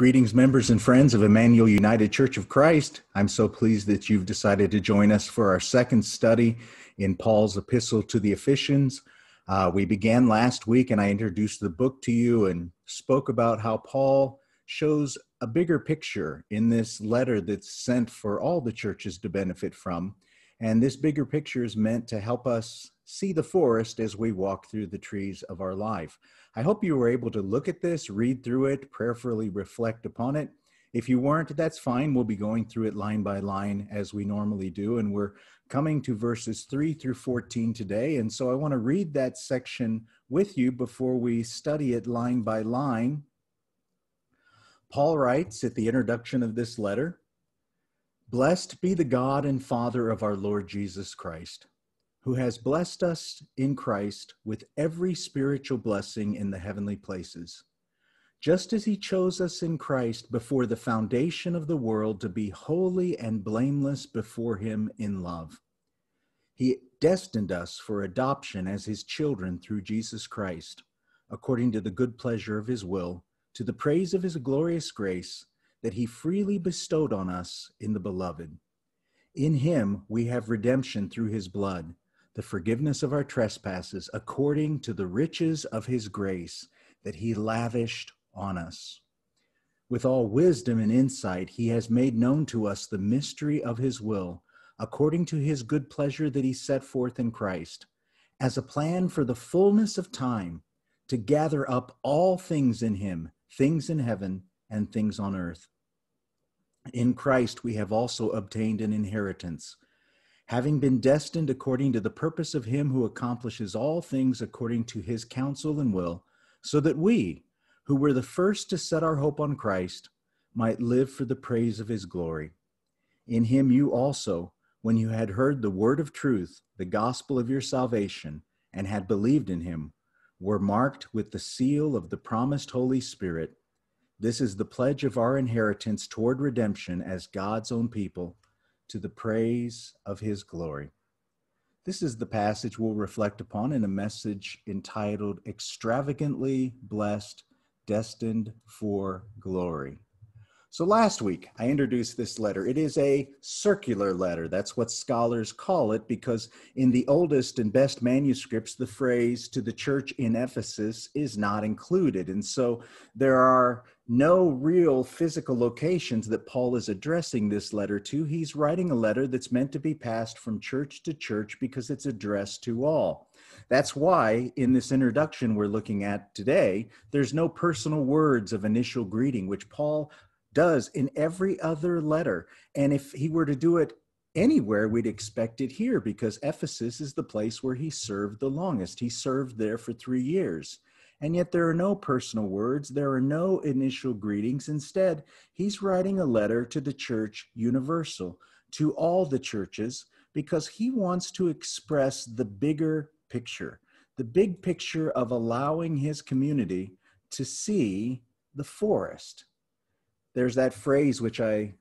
Greetings, members and friends of Emmanuel United Church of Christ. I'm so pleased that you've decided to join us for our second study in Paul's epistle to the Ephesians. Uh, we began last week and I introduced the book to you and spoke about how Paul shows a bigger picture in this letter that's sent for all the churches to benefit from. And this bigger picture is meant to help us see the forest as we walk through the trees of our life. I hope you were able to look at this, read through it, prayerfully reflect upon it. If you weren't, that's fine. We'll be going through it line by line as we normally do. And we're coming to verses 3 through 14 today. And so I want to read that section with you before we study it line by line. Paul writes at the introduction of this letter Blessed be the God and Father of our Lord Jesus Christ who has blessed us in Christ with every spiritual blessing in the heavenly places, just as he chose us in Christ before the foundation of the world to be holy and blameless before him in love. He destined us for adoption as his children through Jesus Christ, according to the good pleasure of his will, to the praise of his glorious grace that he freely bestowed on us in the beloved. In him we have redemption through his blood the forgiveness of our trespasses according to the riches of his grace that he lavished on us. With all wisdom and insight, he has made known to us the mystery of his will, according to his good pleasure that he set forth in Christ, as a plan for the fullness of time to gather up all things in him, things in heaven and things on earth. In Christ, we have also obtained an inheritance having been destined according to the purpose of Him who accomplishes all things according to His counsel and will, so that we, who were the first to set our hope on Christ, might live for the praise of His glory. In Him you also, when you had heard the word of truth, the gospel of your salvation, and had believed in Him, were marked with the seal of the promised Holy Spirit. This is the pledge of our inheritance toward redemption as God's own people to the praise of his glory. This is the passage we'll reflect upon in a message entitled Extravagantly Blessed, Destined for Glory. So, last week I introduced this letter. It is a circular letter. That's what scholars call it because in the oldest and best manuscripts, the phrase to the church in Ephesus is not included. And so there are no real physical locations that Paul is addressing this letter to. He's writing a letter that's meant to be passed from church to church because it's addressed to all. That's why, in this introduction we're looking at today, there's no personal words of initial greeting, which Paul does in every other letter. And if he were to do it anywhere we'd expect it here because Ephesus is the place where he served the longest. He served there for three years. And yet there are no personal words, there are no initial greetings. Instead, he's writing a letter to the church universal, to all the churches, because he wants to express the bigger picture, the big picture of allowing his community to see the forest. There's that phrase which I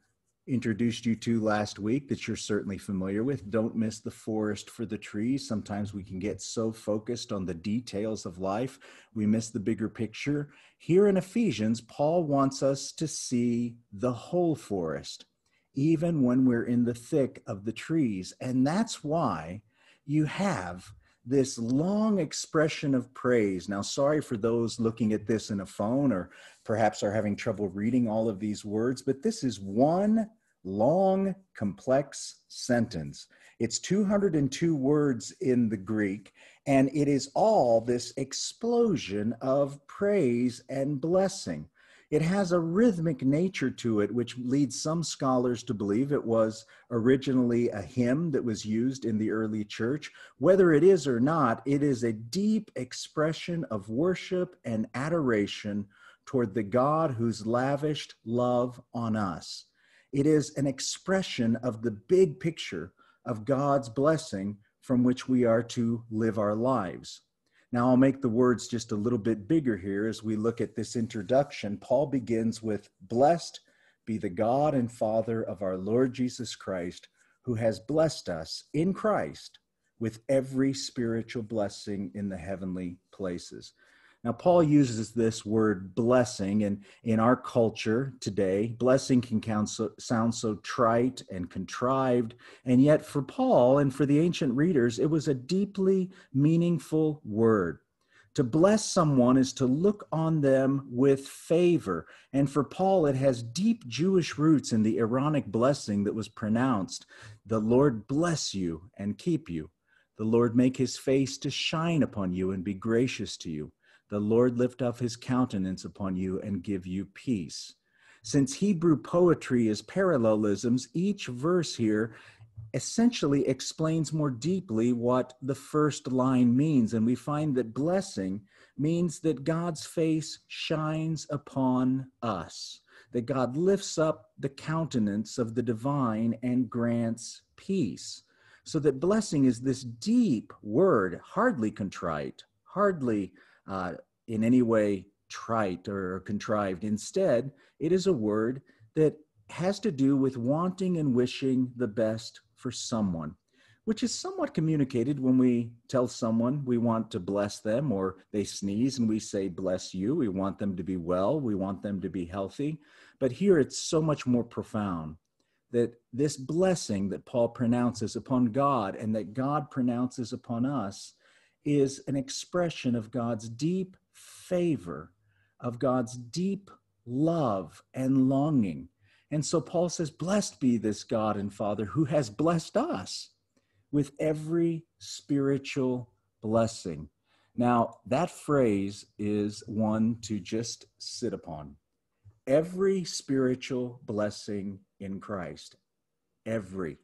introduced you to last week that you're certainly familiar with. Don't miss the forest for the trees. Sometimes we can get so focused on the details of life, we miss the bigger picture. Here in Ephesians, Paul wants us to see the whole forest, even when we're in the thick of the trees. And that's why you have this long expression of praise. Now, sorry for those looking at this in a phone or perhaps are having trouble reading all of these words, but this is one long, complex sentence. It's 202 words in the Greek, and it is all this explosion of praise and blessing. It has a rhythmic nature to it, which leads some scholars to believe it was originally a hymn that was used in the early church. Whether it is or not, it is a deep expression of worship and adoration toward the God who's lavished love on us. It is an expression of the big picture of God's blessing from which we are to live our lives. Now, I'll make the words just a little bit bigger here as we look at this introduction. Paul begins with Blessed be the God and Father of our Lord Jesus Christ, who has blessed us in Christ with every spiritual blessing in the heavenly places. Now, Paul uses this word blessing, and in our culture today, blessing can sound so trite and contrived. And yet, for Paul and for the ancient readers, it was a deeply meaningful word. To bless someone is to look on them with favor. And for Paul, it has deep Jewish roots in the Aaronic blessing that was pronounced The Lord bless you and keep you. The Lord make his face to shine upon you and be gracious to you. The Lord lift up his countenance upon you and give you peace. Since Hebrew poetry is parallelisms, each verse here essentially explains more deeply what the first line means. And we find that blessing means that God's face shines upon us, that God lifts up the countenance of the divine and grants peace. So that blessing is this deep word, hardly contrite, hardly uh, in any way trite or contrived. Instead, it is a word that has to do with wanting and wishing the best for someone, which is somewhat communicated when we tell someone we want to bless them or they sneeze and we say, Bless you. We want them to be well. We want them to be healthy. But here it's so much more profound that this blessing that Paul pronounces upon God and that God pronounces upon us is an expression of God's deep favor, of God's deep love and longing. And so Paul says, Blessed be this God and Father who has blessed us with every spiritual blessing. Now, that phrase is one to just sit upon. Every spiritual blessing in Christ. Every.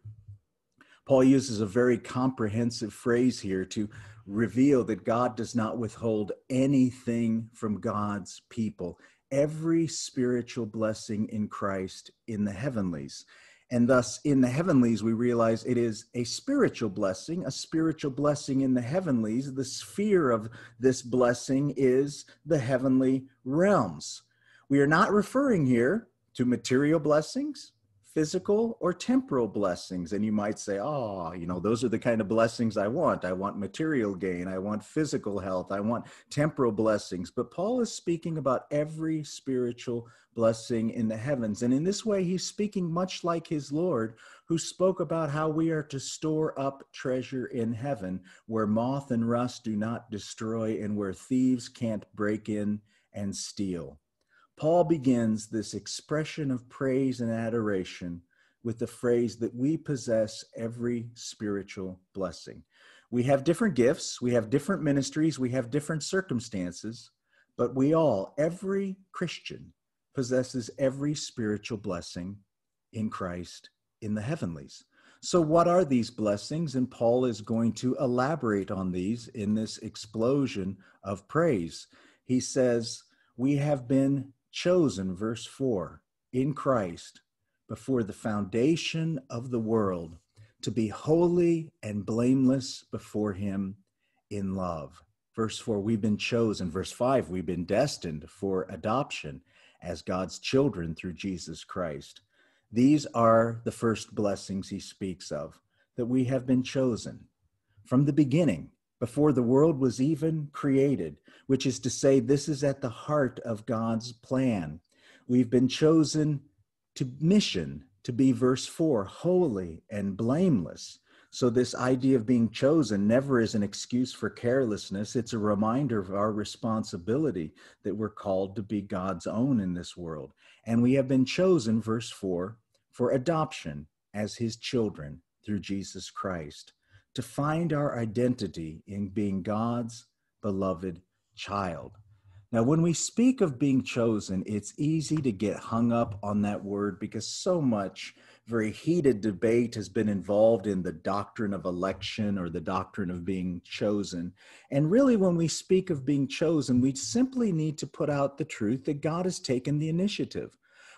Paul uses a very comprehensive phrase here to reveal that God does not withhold anything from God's people. Every spiritual blessing in Christ in the heavenlies. And thus, in the heavenlies, we realize it is a spiritual blessing, a spiritual blessing in the heavenlies. The sphere of this blessing is the heavenly realms. We are not referring here to material blessings, physical or temporal blessings. And you might say, oh, you know, those are the kind of blessings I want. I want material gain. I want physical health. I want temporal blessings. But Paul is speaking about every spiritual blessing in the heavens. And in this way, he's speaking much like his Lord, who spoke about how we are to store up treasure in heaven, where moth and rust do not destroy and where thieves can't break in and steal. Paul begins this expression of praise and adoration with the phrase that we possess every spiritual blessing. We have different gifts, we have different ministries, we have different circumstances, but we all, every Christian, possesses every spiritual blessing in Christ in the heavenlies. So, what are these blessings? And Paul is going to elaborate on these in this explosion of praise. He says, We have been chosen, verse 4, in Christ before the foundation of the world to be holy and blameless before him in love. Verse 4, we've been chosen. Verse 5, we've been destined for adoption as God's children through Jesus Christ. These are the first blessings he speaks of that we have been chosen from the beginning before the world was even created, which is to say, this is at the heart of God's plan. We've been chosen to mission to be, verse 4, holy and blameless. So, this idea of being chosen never is an excuse for carelessness. It's a reminder of our responsibility that we're called to be God's own in this world. And we have been chosen, verse 4, for adoption as his children through Jesus Christ to find our identity in being God's beloved child. Now, when we speak of being chosen, it's easy to get hung up on that word because so much very heated debate has been involved in the doctrine of election or the doctrine of being chosen. And really, when we speak of being chosen, we simply need to put out the truth that God has taken the initiative.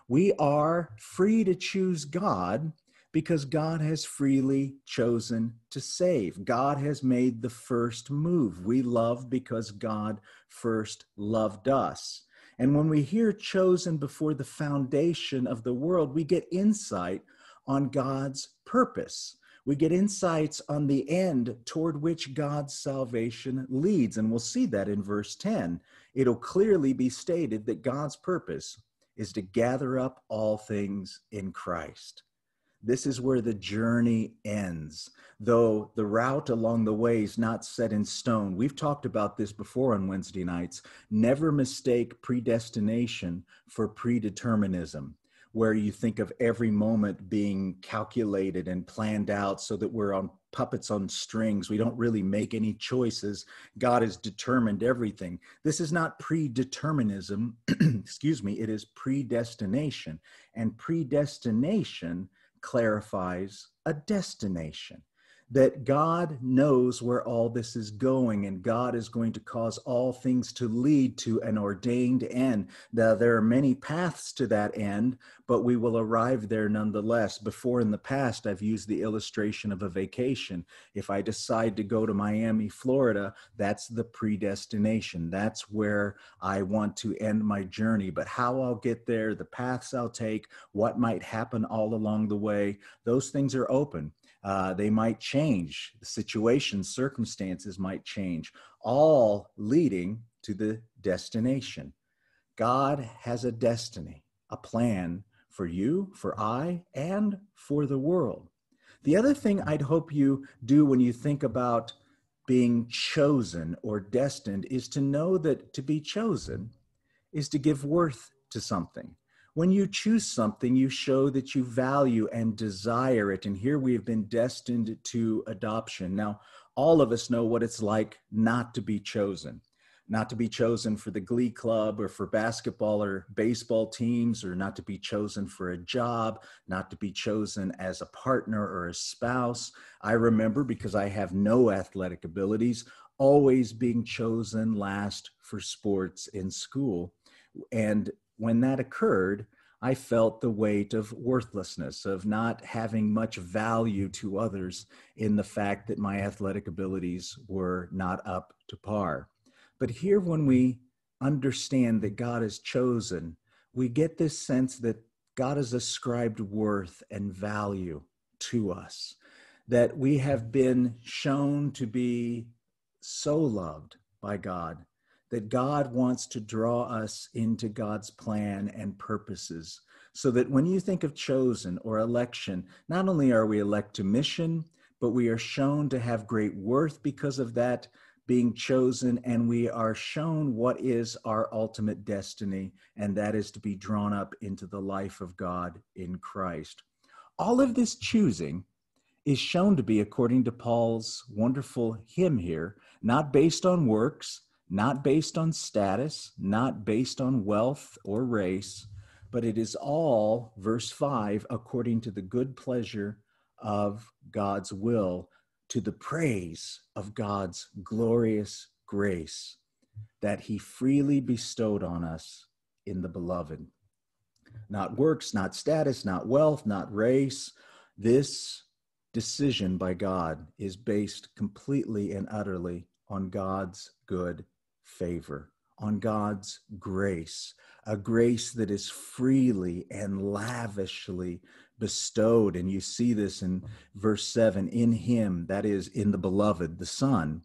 We are free to choose God because God has freely chosen to save. God has made the first move. We love because God first loved us. And when we hear chosen before the foundation of the world, we get insight on God's purpose. We get insights on the end toward which God's salvation leads. And we'll see that in verse 10. It'll clearly be stated that God's purpose is to gather up all things in Christ. This is where the journey ends, though the route along the way is not set in stone. We've talked about this before on Wednesday nights. Never mistake predestination for predeterminism, where you think of every moment being calculated and planned out so that we're on puppets on strings. We don't really make any choices. God has determined everything. This is not predeterminism, excuse me, it is predestination. And predestination clarifies a destination that God knows where all this is going and God is going to cause all things to lead to an ordained end. Now, there are many paths to that end, but we will arrive there nonetheless. Before in the past, I've used the illustration of a vacation. If I decide to go to Miami, Florida, that's the predestination. That's where I want to end my journey. But how I'll get there, the paths I'll take, what might happen all along the way, those things are open. Uh, they might change. The situation, circumstances might change, all leading to the destination. God has a destiny, a plan for you, for I, and for the world. The other thing I'd hope you do when you think about being chosen or destined is to know that to be chosen is to give worth to something. When you choose something, you show that you value and desire it. And here we have been destined to adoption. Now, all of us know what it's like not to be chosen, not to be chosen for the glee club or for basketball or baseball teams, or not to be chosen for a job, not to be chosen as a partner or a spouse. I remember because I have no athletic abilities, always being chosen last for sports in school. And when that occurred, I felt the weight of worthlessness, of not having much value to others in the fact that my athletic abilities were not up to par. But here, when we understand that God has chosen, we get this sense that God has ascribed worth and value to us, that we have been shown to be so loved by God that God wants to draw us into God's plan and purposes. So that when you think of chosen or election, not only are we elect to mission, but we are shown to have great worth because of that being chosen, and we are shown what is our ultimate destiny, and that is to be drawn up into the life of God in Christ. All of this choosing is shown to be, according to Paul's wonderful hymn here, not based on works, not based on status, not based on wealth or race, but it is all, verse 5, according to the good pleasure of God's will, to the praise of God's glorious grace that he freely bestowed on us in the beloved. Not works, not status, not wealth, not race. This decision by God is based completely and utterly on God's good favor, on God's grace, a grace that is freely and lavishly bestowed. And you see this in verse 7 in Him, that is, in the beloved, the Son,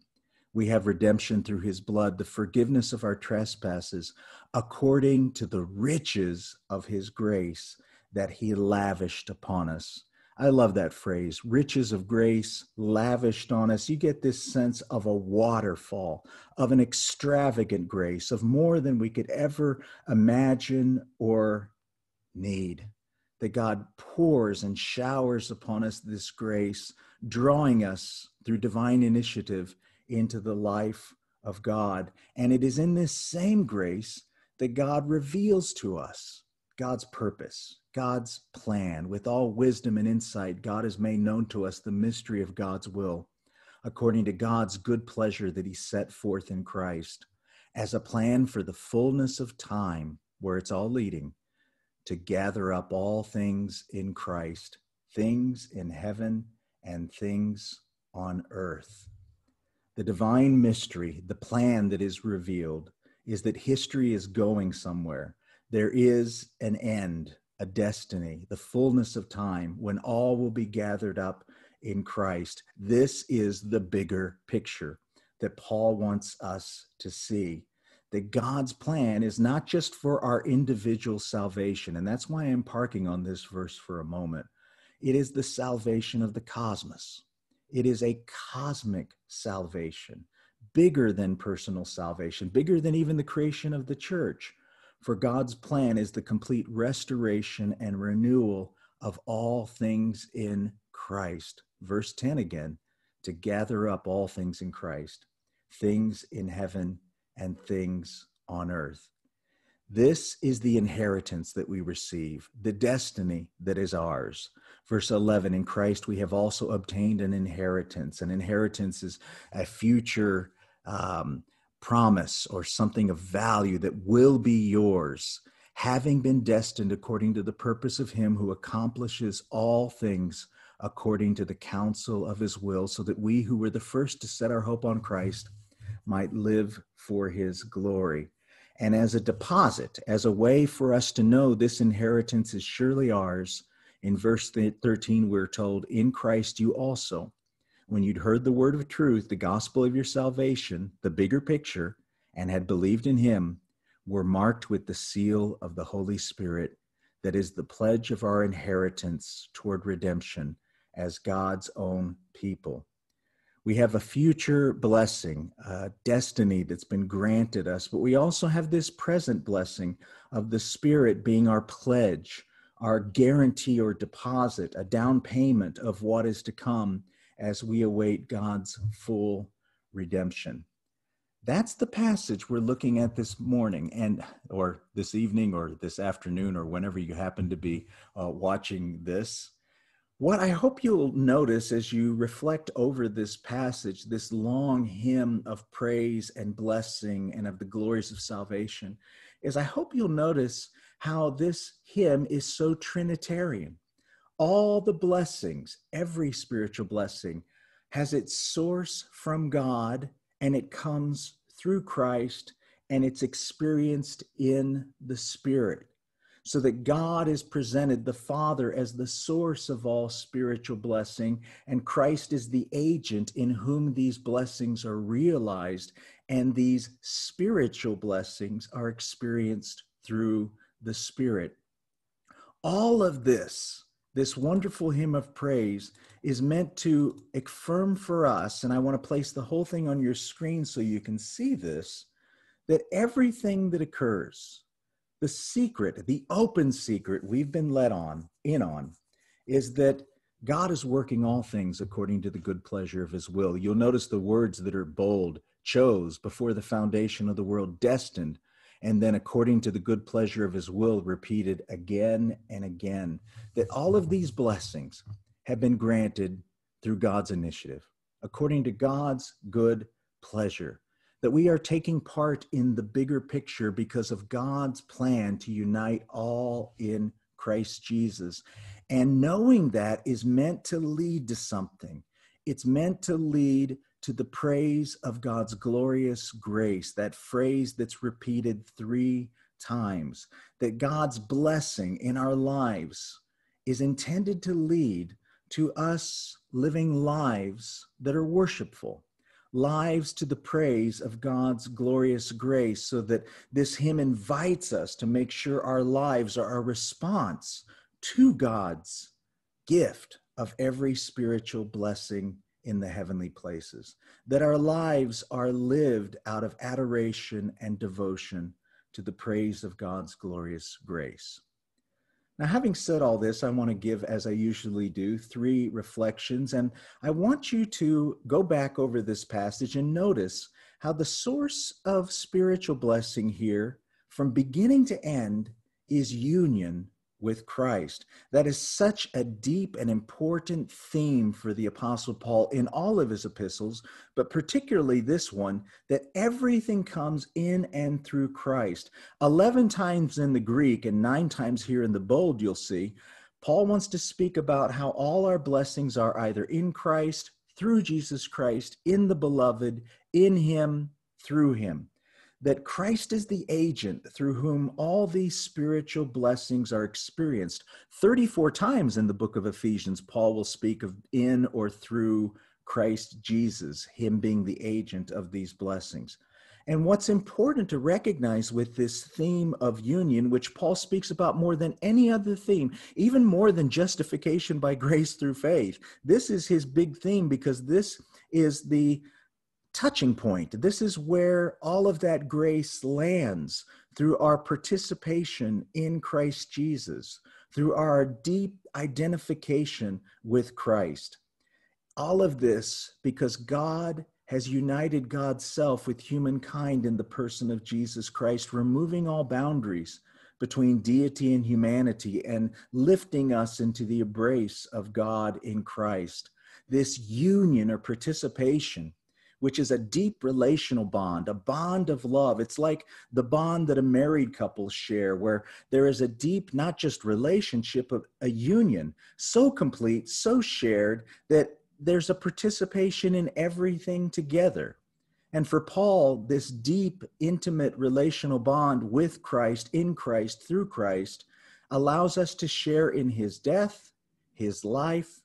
we have redemption through His blood, the forgiveness of our trespasses, according to the riches of His grace that He lavished upon us I love that phrase riches of grace lavished on us. You get this sense of a waterfall, of an extravagant grace, of more than we could ever imagine or need. That God pours and showers upon us this grace, drawing us through divine initiative into the life of God. And it is in this same grace that God reveals to us God's purpose, God's plan. With all wisdom and insight, God has made known to us the mystery of God's will, according to God's good pleasure that He set forth in Christ, as a plan for the fullness of time, where it's all leading, to gather up all things in Christ, things in heaven and things on earth. The divine mystery, the plan that is revealed, is that history is going somewhere. There is an end a destiny, the fullness of time when all will be gathered up in Christ. This is the bigger picture that Paul wants us to see. That God's plan is not just for our individual salvation, and that's why I'm parking on this verse for a moment. It is the salvation of the cosmos, it is a cosmic salvation, bigger than personal salvation, bigger than even the creation of the church for God's plan is the complete restoration and renewal of all things in Christ. Verse 10 again to gather up all things in Christ, things in heaven and things on earth. This is the inheritance that we receive, the destiny that is ours. Verse 11 In Christ we have also obtained an inheritance. An inheritance is a future um, promise or something of value that will be yours, having been destined according to the purpose of Him who accomplishes all things according to the counsel of His will, so that we who were the first to set our hope on Christ might live for His glory. And as a deposit, as a way for us to know this inheritance is surely ours, in verse 13, we're told, In Christ you also when you'd heard the word of truth, the gospel of your salvation, the bigger picture, and had believed in him, were marked with the seal of the Holy Spirit, that is the pledge of our inheritance toward redemption as God's own people. We have a future blessing, a destiny that's been granted us, but we also have this present blessing of the Spirit being our pledge, our guarantee or deposit, a down payment of what is to come as we await God's full redemption. That's the passage we're looking at this morning and or this evening or this afternoon or whenever you happen to be uh, watching this. What I hope you'll notice as you reflect over this passage, this long hymn of praise and blessing and of the glories of salvation, is I hope you'll notice how this hymn is so Trinitarian all the blessings, every spiritual blessing, has its source from God and it comes through Christ and it's experienced in the Spirit. So that God is presented, the Father, as the source of all spiritual blessing, and Christ is the agent in whom these blessings are realized, and these spiritual blessings are experienced through the Spirit. All of this this wonderful hymn of praise is meant to affirm for us, and I want to place the whole thing on your screen so you can see this, that everything that occurs, the secret, the open secret we've been led on, in on, is that God is working all things according to the good pleasure of his will. You'll notice the words that are bold, chose before the foundation of the world, destined and then according to the good pleasure of his will, repeated again and again, that all of these blessings have been granted through God's initiative, according to God's good pleasure, that we are taking part in the bigger picture because of God's plan to unite all in Christ Jesus. And knowing that is meant to lead to something. It's meant to lead to the praise of God's glorious grace, that phrase that's repeated three times, that God's blessing in our lives is intended to lead to us living lives that are worshipful, lives to the praise of God's glorious grace, so that this hymn invites us to make sure our lives are a response to God's gift of every spiritual blessing in the heavenly places, that our lives are lived out of adoration and devotion to the praise of God's glorious grace. Now, having said all this, I want to give, as I usually do, three reflections, and I want you to go back over this passage and notice how the source of spiritual blessing here, from beginning to end, is union with Christ. That is such a deep and important theme for the Apostle Paul in all of his epistles, but particularly this one that everything comes in and through Christ. 11 times in the Greek and nine times here in the bold, you'll see, Paul wants to speak about how all our blessings are either in Christ, through Jesus Christ, in the beloved, in Him, through Him that Christ is the agent through whom all these spiritual blessings are experienced. 34 times in the book of Ephesians, Paul will speak of in or through Christ Jesus, him being the agent of these blessings. And what's important to recognize with this theme of union, which Paul speaks about more than any other theme, even more than justification by grace through faith, this is his big theme because this is the touching point. This is where all of that grace lands through our participation in Christ Jesus, through our deep identification with Christ. All of this because God has united God's self with humankind in the person of Jesus Christ, removing all boundaries between deity and humanity and lifting us into the embrace of God in Christ. This union or participation which is a deep relational bond, a bond of love. It's like the bond that a married couple share, where there is a deep, not just relationship, but a union so complete, so shared that there's a participation in everything together. And for Paul, this deep, intimate relational bond with Christ, in Christ, through Christ, allows us to share in his death, his life,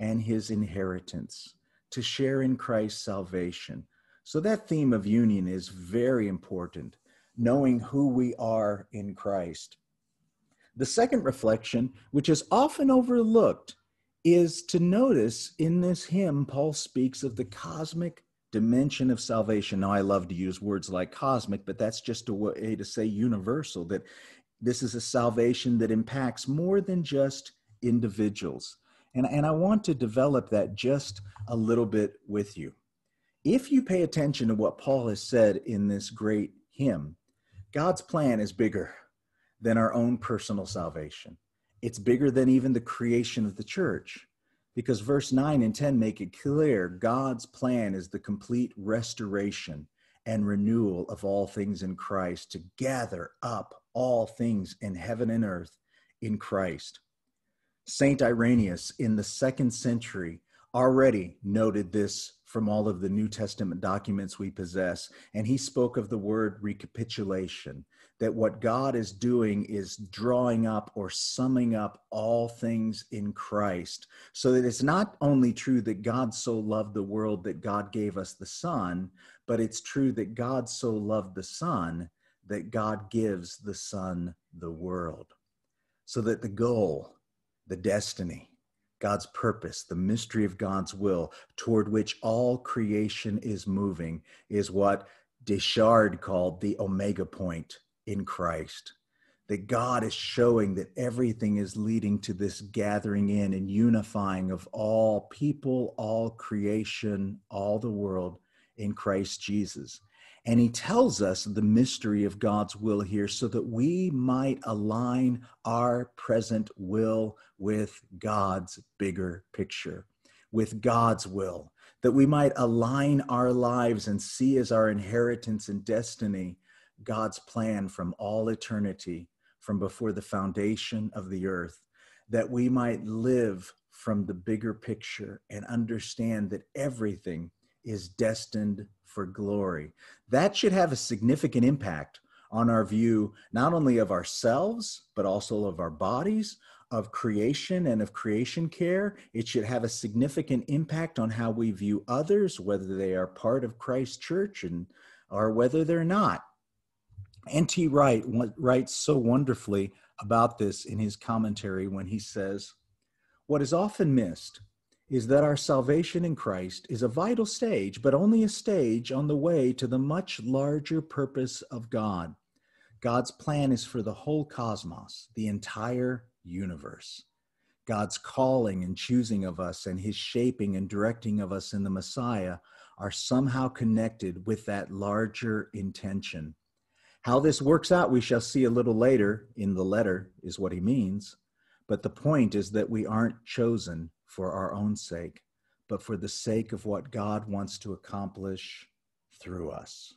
and his inheritance to share in Christ's salvation. So that theme of union is very important, knowing who we are in Christ. The second reflection, which is often overlooked, is to notice in this hymn, Paul speaks of the cosmic dimension of salvation. Now, I love to use words like cosmic, but that's just a way to say universal, that this is a salvation that impacts more than just individuals. And, and I want to develop that just a little bit with you. If you pay attention to what Paul has said in this great hymn, God's plan is bigger than our own personal salvation. It's bigger than even the creation of the church because verse 9 and 10 make it clear God's plan is the complete restoration and renewal of all things in Christ to gather up all things in heaven and earth in Christ. Saint Irenaeus in the second century already noted this from all of the New Testament documents we possess, and he spoke of the word recapitulation that what God is doing is drawing up or summing up all things in Christ, so that it's not only true that God so loved the world that God gave us the Son, but it's true that God so loved the Son that God gives the Son the world. So that the goal the destiny, God's purpose, the mystery of God's will toward which all creation is moving is what Deschard called the omega point in Christ. That God is showing that everything is leading to this gathering in and unifying of all people, all creation, all the world in Christ Jesus. And he tells us the mystery of God's will here so that we might align our present will with God's bigger picture, with God's will, that we might align our lives and see as our inheritance and destiny God's plan from all eternity, from before the foundation of the earth, that we might live from the bigger picture and understand that everything is destined for glory. That should have a significant impact on our view, not only of ourselves, but also of our bodies, of creation and of creation care. It should have a significant impact on how we view others, whether they are part of Christ's church and or whether they're not. N.T. Wright writes so wonderfully about this in his commentary when he says, What is often missed is that our salvation in Christ is a vital stage, but only a stage on the way to the much larger purpose of God. God's plan is for the whole cosmos, the entire universe. God's calling and choosing of us and his shaping and directing of us in the Messiah are somehow connected with that larger intention. How this works out, we shall see a little later in the letter, is what he means. But the point is that we aren't chosen for our own sake, but for the sake of what God wants to accomplish through us.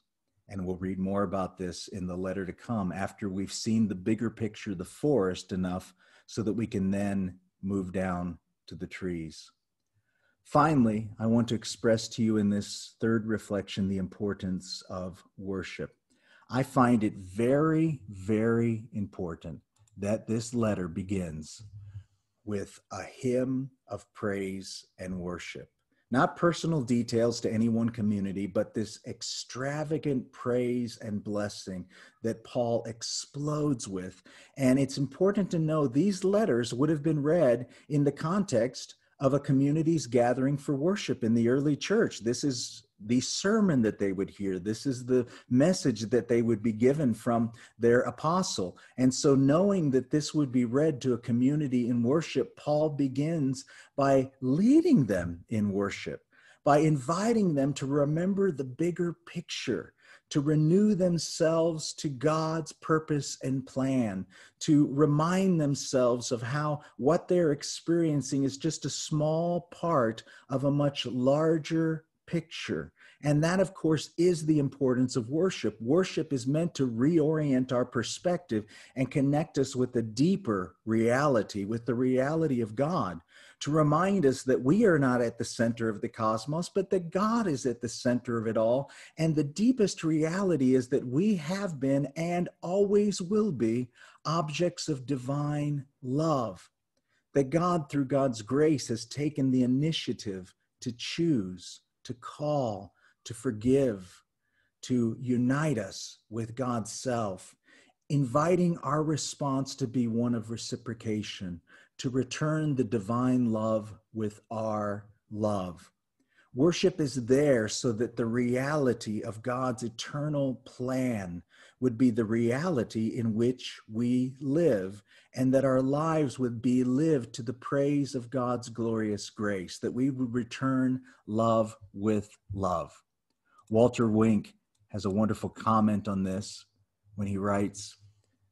And we'll read more about this in the letter to come after we've seen the bigger picture, the forest, enough so that we can then move down to the trees. Finally, I want to express to you in this third reflection the importance of worship. I find it very, very important that this letter begins with a hymn of praise and worship. Not personal details to any one community, but this extravagant praise and blessing that Paul explodes with. And it's important to know these letters would have been read in the context of a community's gathering for worship in the early church. This is the sermon that they would hear. This is the message that they would be given from their apostle. And so, knowing that this would be read to a community in worship, Paul begins by leading them in worship, by inviting them to remember the bigger picture. To renew themselves to God's purpose and plan, to remind themselves of how what they're experiencing is just a small part of a much larger picture. And that, of course, is the importance of worship. Worship is meant to reorient our perspective and connect us with the deeper reality, with the reality of God, to remind us that we are not at the center of the cosmos, but that God is at the center of it all. And the deepest reality is that we have been and always will be objects of divine love. That God, through God's grace, has taken the initiative to choose to call, to forgive, to unite us with God's self, inviting our response to be one of reciprocation, to return the divine love with our love. Worship is there so that the reality of God's eternal plan would be the reality in which we live, and that our lives would be lived to the praise of God's glorious grace, that we would return love with love. Walter Wink has a wonderful comment on this when he writes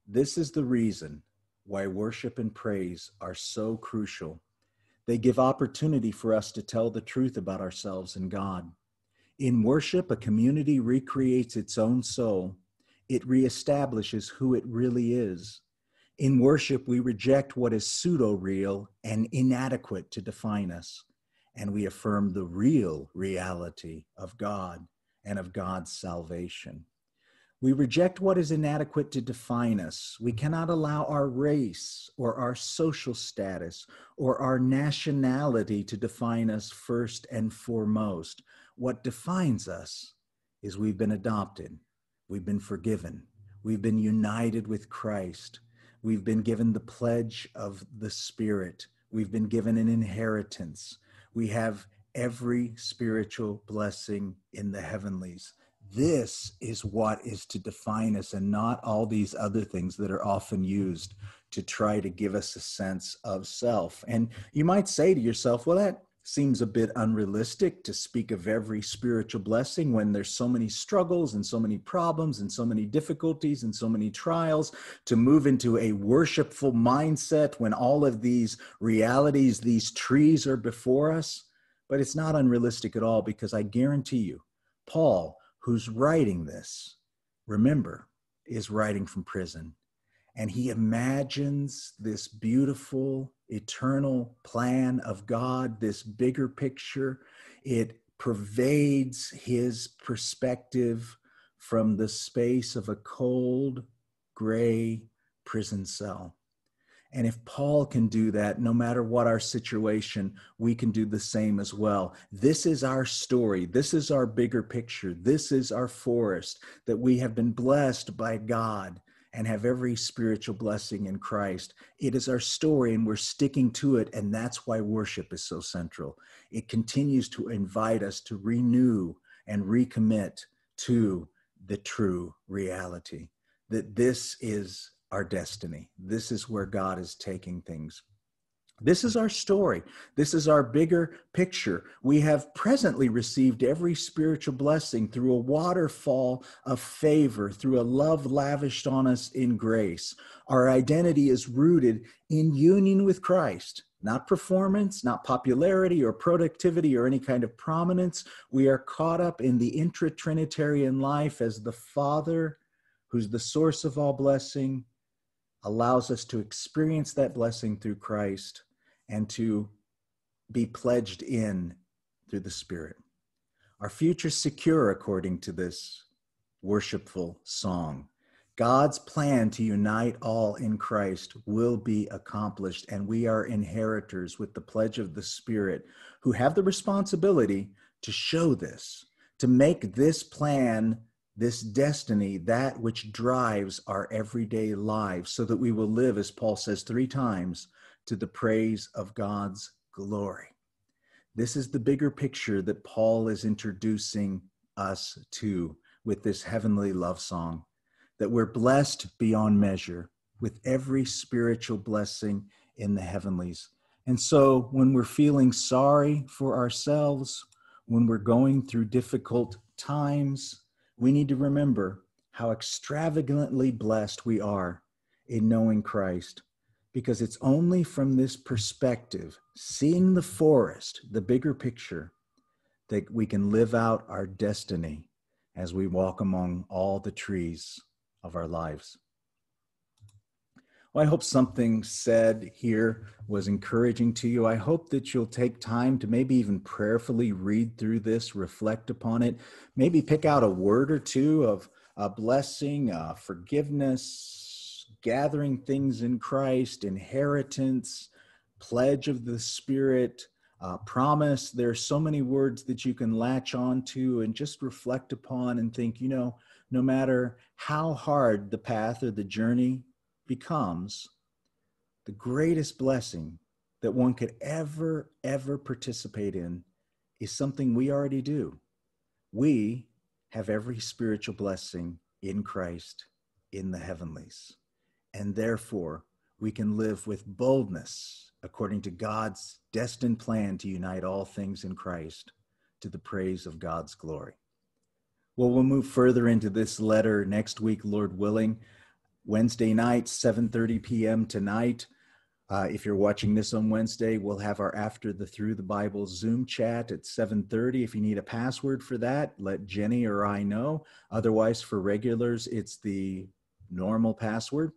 This is the reason why worship and praise are so crucial they give opportunity for us to tell the truth about ourselves and God. In worship, a community recreates its own soul, it reestablishes who it really is. In worship, we reject what is pseudo real and inadequate to define us, and we affirm the real reality of God and of God's salvation. We reject what is inadequate to define us. We mm-hmm. cannot allow our race or our social status or our nationality to define us first and foremost. What defines us is we've been adopted, we've been forgiven, we've been united with Christ, we've been given the pledge of the Spirit, we've been given an inheritance, we have every spiritual blessing in the heavenlies this is what is to define us and not all these other things that are often used to try to give us a sense of self. And you might say to yourself, well, that seems a bit unrealistic to speak of every spiritual blessing when there's so many struggles and so many problems and so many difficulties and so many trials to move into a worshipful mindset when all of these realities these trees are before us but it's not unrealistic at all because i guarantee you paul who's writing this, remember, is writing from prison. And he imagines this beautiful, eternal plan of God, this bigger picture. It pervades his perspective from the space of a cold, gray prison cell. And if Paul can do that, no matter what our situation, we can do the same as well. This is our story. This is our bigger picture. This is our forest that we have been blessed by God and have every spiritual blessing in Christ. It is our story and we're sticking to it. And that's why worship is so central. It continues to invite us to renew and recommit to the true reality that this is our destiny. This is where God is taking things. This is our story. This is our bigger picture. We have presently received every spiritual blessing through a waterfall of favor, through a love lavished on us in grace. Our identity is rooted in union with Christ, not performance, not popularity or productivity or any kind of prominence. We are caught up in the intra Trinitarian life as the Father, who's the source of all blessing, allows us to experience that blessing through Christ and to be pledged in through the Spirit. Our future secure according to this worshipful song. God's plan to unite all in Christ will be accomplished, and we are inheritors with the pledge of the Spirit who have the responsibility to show this, to make this plan this destiny, that which drives our everyday lives, so that we will live, as Paul says three times, to the praise of God's glory. This is the bigger picture that Paul is introducing us to with this heavenly love song that we're blessed beyond measure with every spiritual blessing in the heavenlies. And so when we're feeling sorry for ourselves, when we're going through difficult times, we need to remember how extravagantly blessed we are in knowing Christ, because it's only from this perspective, seeing the forest, the bigger picture, that we can live out our destiny as we walk among all the trees of our lives. Well, I hope something said here was encouraging to you. I hope that you'll take time to maybe even prayerfully read through this, reflect upon it, maybe pick out a word or two of a blessing, uh, forgiveness, gathering things in Christ, inheritance, pledge of the Spirit. Uh, promise. There are so many words that you can latch on to and just reflect upon and think, you know, no matter how hard the path or the journey becomes the greatest blessing that one could ever, ever participate in is something we already do. We have every spiritual blessing in Christ in the heavenlies. And therefore, we can live with boldness according to God's destined plan to unite all things in Christ to the praise of God's glory. Well, we'll move further into this letter next week, Lord willing. Wednesday night, 7:30 p.m. tonight. Uh, if you're watching this on Wednesday, we'll have our after the through the Bible Zoom chat at 7:30. If you need a password for that, let Jenny or I know. Otherwise, for regulars, it's the normal password.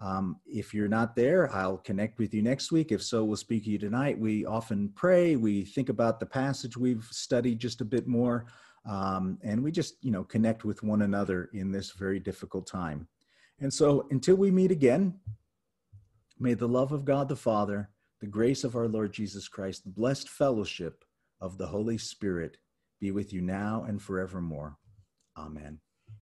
Um, if you're not there, I'll connect with you next week. If so, we'll speak to you tonight. We often pray. We think about the passage we've studied just a bit more, um, and we just you know connect with one another in this very difficult time. And so until we meet again, may the love of God the Father, the grace of our Lord Jesus Christ, the blessed fellowship of the Holy Spirit be with you now and forevermore. Amen.